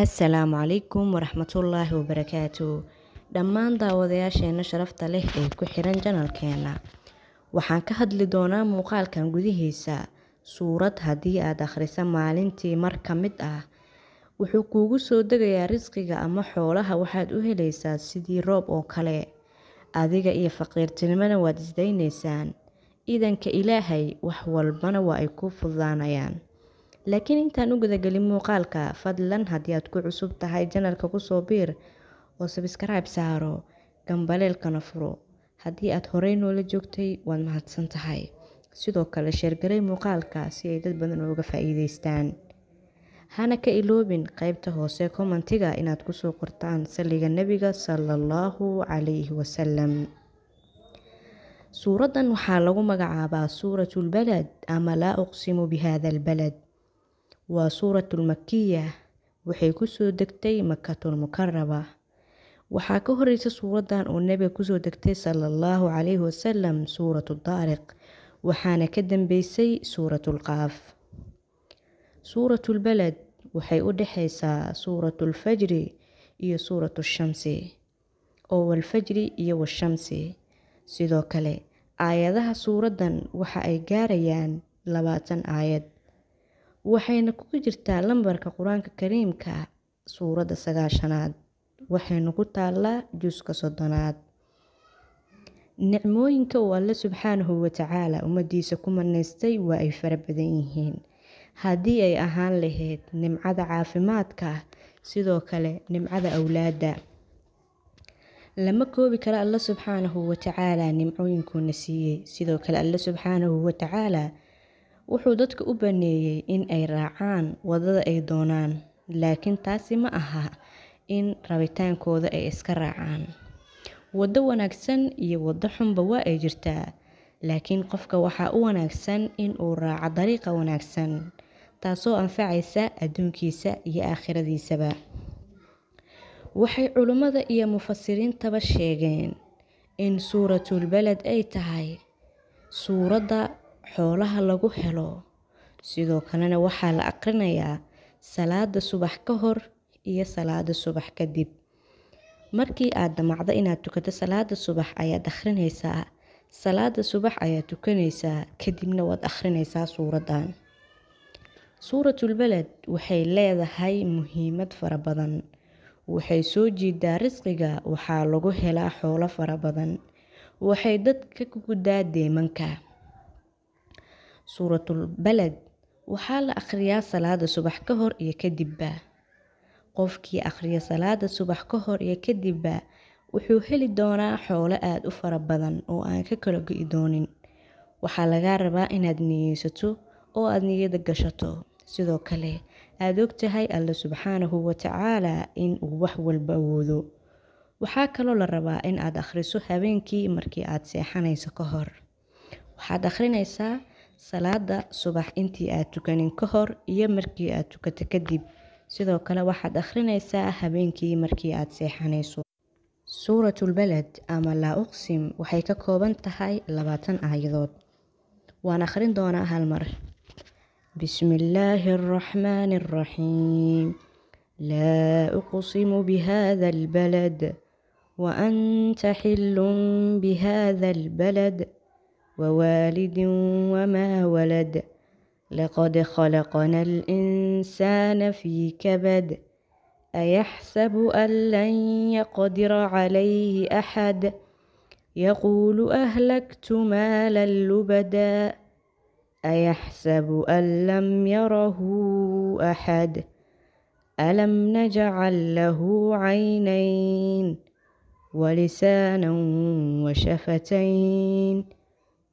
assalaamu calaykum waraxmatullaahi wabarakaatu dhammaan daawadayaasheenna sharafta leh ee ku xiran janalkeena waxaan ka hadli doonaa muuqaalkan gudihiisa suurad haddii aad akhrisa maalintii mar ka mid ah wuxuu kuugu soo degayaa risqiga ama xoolaha waxaad u helaysaa sidii roob oo kale adiga iyo faqiirtinimana waad isdaynaysaan idanka ilaahay wax walbana waa ay ku fududaanayaan laakiin intaan u gudagelin muuqaalka fadlan haddii aad ku cusub tahay janalka kusoo biir oo sabskrib saaro gambaleelkana furo haddii aad horey noola joogtay waad mahadsan tahay sidoo kale sheergaray muuqaalka si ay dad badan uga faa hana ka iloobin qeybta hoose komantiga inaad kusoo qortaan saliga nebiga sala allahu calayhi wasalam suuraddan waxaa lagu magacaabaa suuratu lbalad ama laa uqsimu bi hada albalad waa suuratul makiya waxay kusoo degtay makatul mukaraba waxaa ka horeysa suuraddan oo nebiga kusoo degtay sala allahu calayhi wasalam suuratu daariq waxaana ka dambeysay suuratul qaaf suuratul waxay u dhexeysaa suuratulfajri iyo suuratu shamsi oo walfajri iyo washamsi sidoo kale aayadaha suuraddan waxa ay gaarayaan labaatan aayad waxayna kugu jirtaa lambarka qur-aanka kariimka suuradda sagaashanaad waxaynu ku taallaa juuska soddonaad nicmooyinka uu alle subxaanahu watacaala ummadiisa ku manaystay waa ay fara badan yihiin haddii ay ahaan lahayd nimcada caafimaadka ah sidoo kale nimcada awlaadda lama koobi karo alle subxaanahu watacaala nimcooyinkuuna siiyey sidoo kale alle subxaanahu watacaalaa wuxuu dadka u baneeyey in ay raacaan waddada ay doonaan, laakiin taasi ma aha in rabitaankooda ay iska raacaan. Waddo wanaagsan iyo waddo xunba waa ay jirtaa, laakiin qofka waxaa u wanaagsan in uu raaco dariiqa wanaagsan, taasoo anfacaysa adduunkiisa iyo aakhiradiisaba. Waxay culummada iyo mufasiriintaba sheegeen in suuratulbeled ay tahay suuradda xoolaha lagu helo sidoo kalena waxaa la akrinayaa salaada subax ka hor iyo salaada subax kadib markii aad damacdo inaad tukato salaada subax ayaad akhrinaysaa salaada subax ayaad tukanaysaa kadibna waad akhrinaysaa suuradan suuratulbaled waxay leedahay muhiimad fara badan waxay soo jiidaa risqiga waxaa lagu helaa xoolo fara badan waxay dadka ka guddaa deemanka suuratul-balad waxaa la akhriyaa salaada subax ka hor iyo kadibba qofkii akhriya salaada subax ka hor iyo kadibba wuxuu heli doonaa xoolo aada u fara badan oo aan ka kala go-i doonin waxaa lagaa rabaa inaad niyeysato oo aad niyada gashato sidoo kale aada og tahay alle subxaanahu watacaalaa in uu wax walba awoodo waxaa kaloo la rabaa in aad akhriso habeenkii markii aad seexanayso ka hor waxaad akhrinaysaa salaada subax intii aad tukanin ka hor iyo markii aad tukato kadib sidoo kale waxaad akhrinaysaa habeenkii markii aad seexanayso suuratulbalad ama laa uqsim waxay ka kooban tahay labaatan aayadood waan akhrin doonaa hal mar bismi illaahi araxmaani araxiim laa uqsimu bihada albalad wa anta xillun bihada albalad ووالد وما ولد لقد خلقنا الإنسان في كبد أيحسب أن لن يقدر عليه أحد يقول أهلكت مالا لبدا أيحسب أن لم يره أحد ألم نجعل له عينين ولسانا وشفتين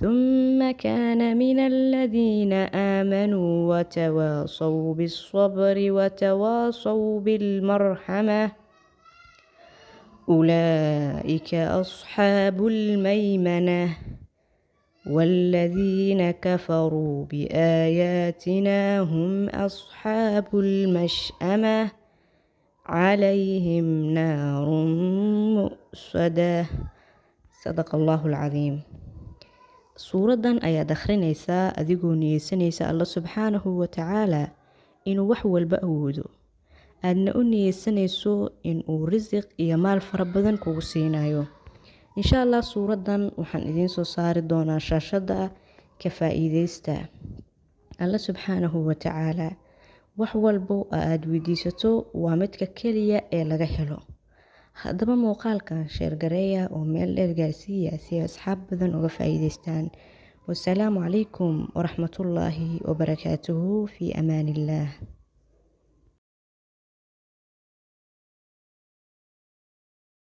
ثم كان من الذين آمنوا وتواصوا بالصبر وتواصوا بالمرحمة أولئك أصحاب الميمنة والذين كفروا بآياتنا هم أصحاب المشأمة عليهم نار مؤصدة صدق الله العظيم suuraddan ayaad akhrinaysaa adigoo niyeysanaysa alla subxaanahu watacaala inuu wax walba awoodo aadna u niyeysanayso inuu risiq iyo maal fara badan kugu siinayo insha allah suuraddan waxaan idiin soo saari doonaa shaashada ka faa-iideysta alla subxaanahu watacaala wax walbo oo aada weydiisato waa midka keliya ee laga helo haddaba muuqaalkan sheergareeya oo meel dheer gaarsiiya si ay asxaab badan uga faa'iidaystaan wasalaamu calaykum waraxmatullaahi wabarakaatuhu fii amaaniillaah